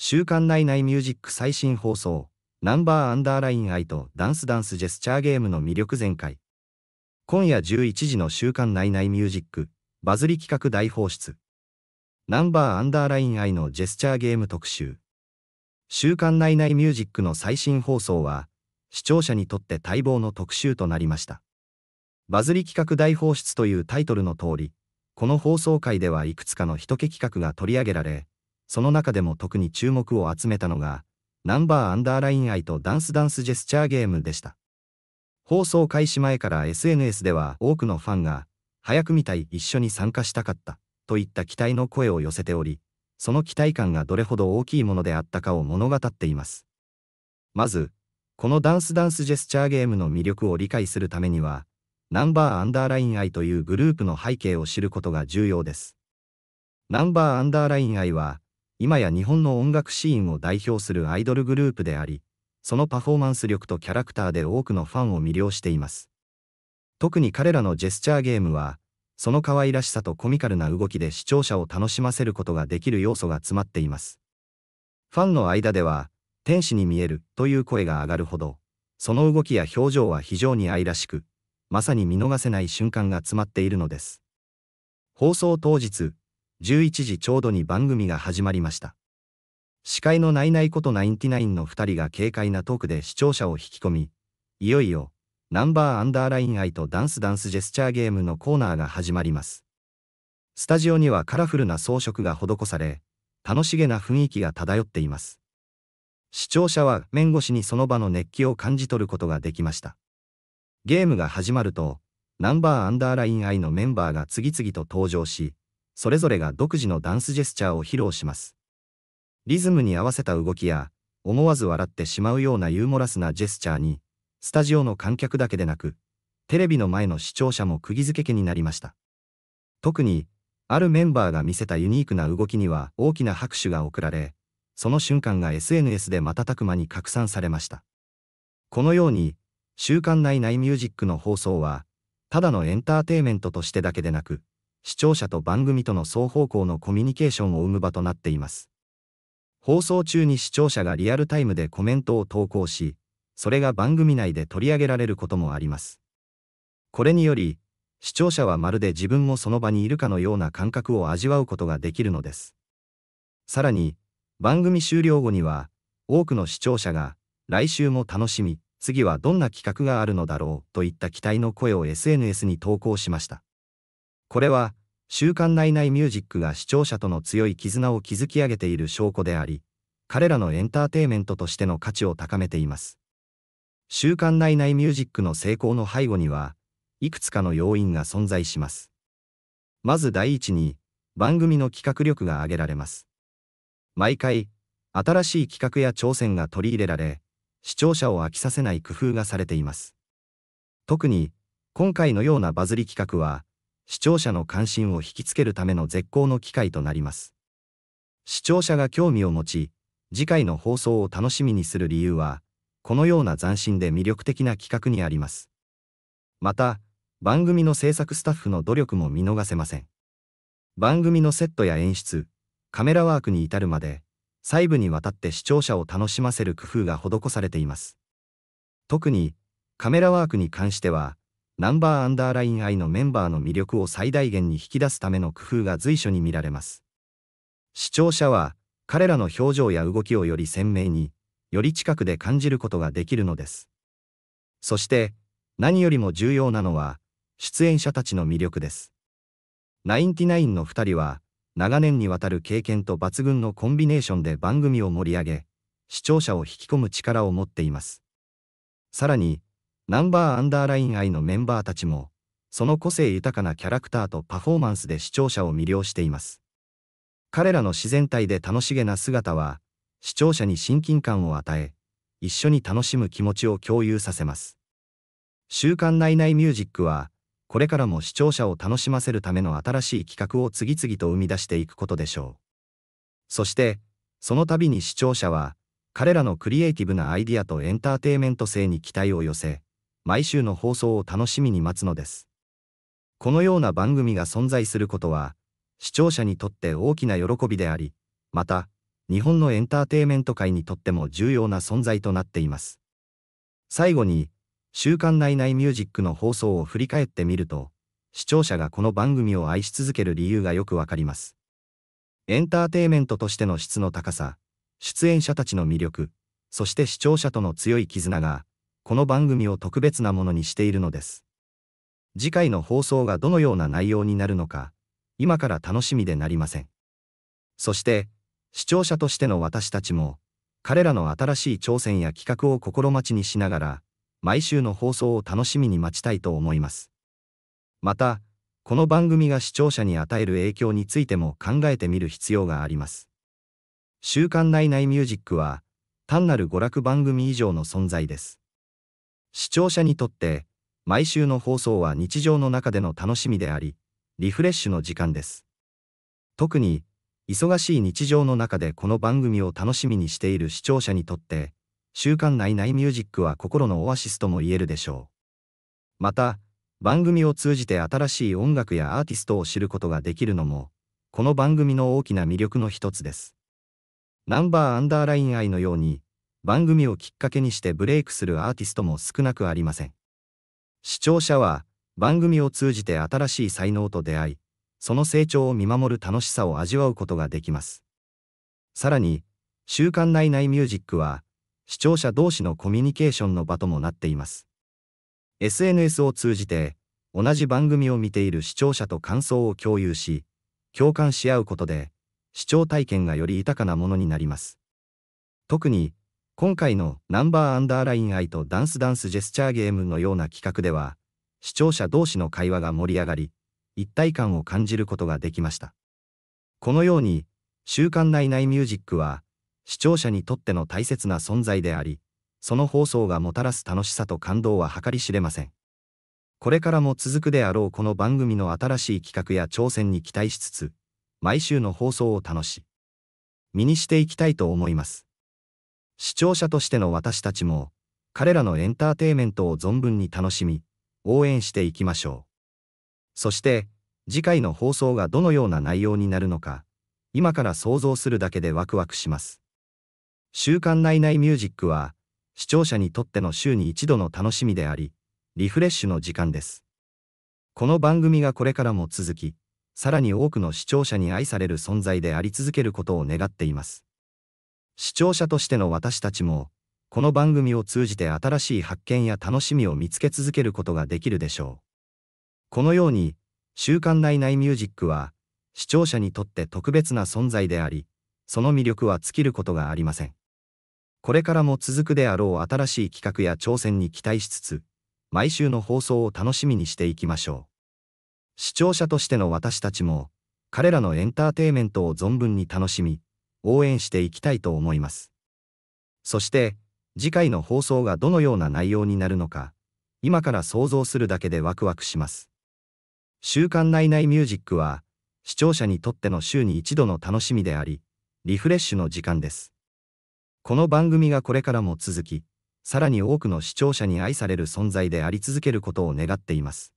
週刊内内ミュージック最新放送、ナンバーアンダーライン愛とダンスダンスジェスチャーゲームの魅力全開。今夜11時の週刊内内ミュージック、バズり企画大放出。ナンバーアンダーライン愛のジェスチャーゲーム特集。週刊内内ミュージックの最新放送は、視聴者にとって待望の特集となりました。バズり企画大放出というタイトルの通り、この放送回ではいくつかの一気企画が取り上げられ、その中でも特に注目を集めたのが、ナンバーアンダーライン愛とダンスダンスジェスチャーゲームでした。放送開始前から SNS では多くのファンが、早く見たい一緒に参加したかった、といった期待の声を寄せており、その期待感がどれほど大きいものであったかを物語っています。まず、このダンスダンスジェスチャーゲームの魅力を理解するためには、ナンバーアンダーライン愛というグループの背景を知ることが重要です。ナンバーアンダーライン愛は、今や日本の音楽シーンを代表するアイドルグループであり、そのパフォーマンス力とキャラクターで多くのファンを魅了しています。特に彼らのジェスチャーゲームは、その可愛らしさとコミカルな動きで視聴者を楽しませることができる要素が詰まっています。ファンの間では、天使に見えるという声が上がるほど、その動きや表情は非常に愛らしく、まさに見逃せない瞬間が詰まっているのです。放送当日、11時ちょうどに番組が始まりました。司会のナイナイことナインティナインの2人が軽快なトークで視聴者を引き込み、いよいよ、ナンバーアンダーライン愛とダンスダンスジェスチャーゲームのコーナーが始まります。スタジオにはカラフルな装飾が施され、楽しげな雰囲気が漂っています。視聴者は面越しにその場の熱気を感じ取ることができました。ゲームが始まると、ナンバーアンダーライン愛のメンバーが次々と登場し、それぞれが独自のダンスジェスチャーを披露します。リズムに合わせた動きや、思わず笑ってしまうようなユーモラスなジェスチャーに、スタジオの観客だけでなく、テレビの前の視聴者も釘付けになりました。特に、あるメンバーが見せたユニークな動きには大きな拍手が送られ、その瞬間が SNS で瞬く間に拡散されました。このように、週刊内内ミュージックの放送は、ただのエンターテイメントとしてだけでなく、視聴者と番組との双方向のコミュニケーションを生む場となっています。放送中に視聴者がリアルタイムでコメントを投稿し、それが番組内で取り上げられることもあります。これにより、視聴者はまるで自分もその場にいるかのような感覚を味わうことができるのです。さらに、番組終了後には、多くの視聴者が、来週も楽しみ、次はどんな企画があるのだろうといった期待の声を SNS に投稿しました。これは、週刊ナイナイミュージックが視聴者との強い絆を築き上げている証拠であり、彼らのエンターテイメントとしての価値を高めています。週刊ナイナイミュージックの成功の背後には、いくつかの要因が存在します。まず第一に、番組の企画力が挙げられます。毎回、新しい企画や挑戦が取り入れられ、視聴者を飽きさせない工夫がされています。特に、今回のようなバズり企画は、視聴者の関心を引きつけるための絶好の機会となります。視聴者が興味を持ち、次回の放送を楽しみにする理由は、このような斬新で魅力的な企画にあります。また、番組の制作スタッフの努力も見逃せません。番組のセットや演出、カメラワークに至るまで、細部にわたって視聴者を楽しませる工夫が施されています。特に、カメラワークに関しては、ナンバーアンダーライン I のメンバーの魅力を最大限に引き出すための工夫が随所に見られます。視聴者は、彼らの表情や動きをより鮮明に、より近くで感じることができるのです。そして、何よりも重要なのは、出演者たちの魅力です。ナインティナインの2人は、長年にわたる経験と抜群のコンビネーションで番組を盛り上げ、視聴者を引き込む力を持っています。さらに、ナンバーアンダーライン愛のメンバーたちも、その個性豊かなキャラクターとパフォーマンスで視聴者を魅了しています。彼らの自然体で楽しげな姿は、視聴者に親近感を与え、一緒に楽しむ気持ちを共有させます。週刊ナイナイミュージックは、これからも視聴者を楽しませるための新しい企画を次々と生み出していくことでしょう。そして、その度に視聴者は、彼らのクリエイティブなアイディアとエンターテイメント性に期待を寄せ、毎週の放送を楽しみに待つのです。このような番組が存在することは、視聴者にとって大きな喜びであり、また、日本のエンターテイメント界にとっても重要な存在となっています。最後に、週刊内内ミュージックの放送を振り返ってみると、視聴者がこの番組を愛し続ける理由がよくわかります。エンターテイメントとしての質の高さ、出演者たちの魅力、そして視聴者との強い絆が、この番組を特別なものにしているのです。次回の放送がどのような内容になるのか、今から楽しみでなりません。そして、視聴者としての私たちも、彼らの新しい挑戦や企画を心待ちにしながら、毎週の放送を楽しみに待ちたいと思います。また、この番組が視聴者に与える影響についても考えてみる必要があります。週刊ナイナイミュージックは、単なる娯楽番組以上の存在です。視聴者にとって毎週の放送は日常の中での楽しみでありリフレッシュの時間です特に忙しい日常の中でこの番組を楽しみにしている視聴者にとって週刊内イミュージックは心のオアシスとも言えるでしょうまた番組を通じて新しい音楽やアーティストを知ることができるのもこの番組の大きな魅力の一つですナンバーアンダーライン愛のように番組をきっかけにしてブレイクするアーティストも少なくありません。視聴者は、番組を通じて新しい才能と出会い、その成長を見守る楽しさを味わうことができます。さらに、週刊内イミュージックは、視聴者同士のコミュニケーションの場ともなっています。SNS を通じて、同じ番組を見ている視聴者と感想を共有し、共感し合うことで、視聴体験がより豊かなものになります。特に、今回のナンバーアンダーラインイとダンスダンスジェスチャーゲームのような企画では、視聴者同士の会話が盛り上がり、一体感を感じることができました。このように、週刊内内ミュージックは、視聴者にとっての大切な存在であり、その放送がもたらす楽しさと感動は計り知れません。これからも続くであろうこの番組の新しい企画や挑戦に期待しつつ、毎週の放送を楽し身にしていきたいと思います。視聴者としての私たちも、彼らのエンターテイメントを存分に楽しみ、応援していきましょう。そして、次回の放送がどのような内容になるのか、今から想像するだけでワクワクします。週刊ナイナイミュージックは、視聴者にとっての週に一度の楽しみであり、リフレッシュの時間です。この番組がこれからも続き、さらに多くの視聴者に愛される存在であり続けることを願っています。視聴者としての私たちも、この番組を通じて新しい発見や楽しみを見つけ続けることができるでしょう。このように、週刊内内ミュージックは、視聴者にとって特別な存在であり、その魅力は尽きることがありません。これからも続くであろう新しい企画や挑戦に期待しつつ、毎週の放送を楽しみにしていきましょう。視聴者としての私たちも、彼らのエンターテイメントを存分に楽しみ、応援していきたいと思います。そして、次回の放送がどのような内容になるのか、今から想像するだけでワクワクします。週刊ナイナイミュージックは、視聴者にとっての週に一度の楽しみであり、リフレッシュの時間です。この番組がこれからも続き、さらに多くの視聴者に愛される存在であり続けることを願っています。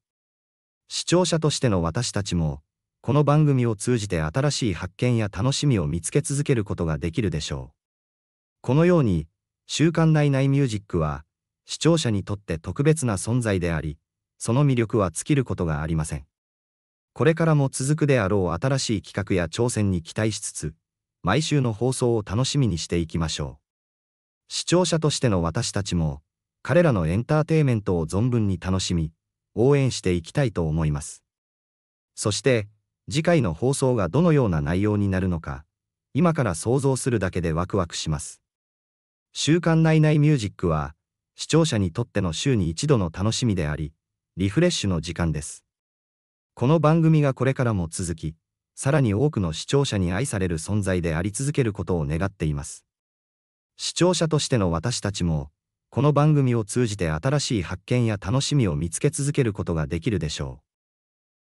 視聴者としての私たちも、この番組を通じて新しい発見や楽しみを見つけ続けることができるでしょう。このように、週刊ナイナイミュージックは、視聴者にとって特別な存在であり、その魅力は尽きることがありません。これからも続くであろう新しい企画や挑戦に期待しつつ、毎週の放送を楽しみにしていきましょう。視聴者としての私たちも、彼らのエンターテイメントを存分に楽しみ、応援していきたいと思います。そして、次回の放送がどのような内容になるのか、今から想像するだけでワクワクします。週刊ナイナイミュージックは、視聴者にとっての週に一度の楽しみであり、リフレッシュの時間です。この番組がこれからも続き、さらに多くの視聴者に愛される存在であり続けることを願っています。視聴者としての私たちも、この番組を通じて新しい発見や楽しみを見つけ続けることができるでしょう。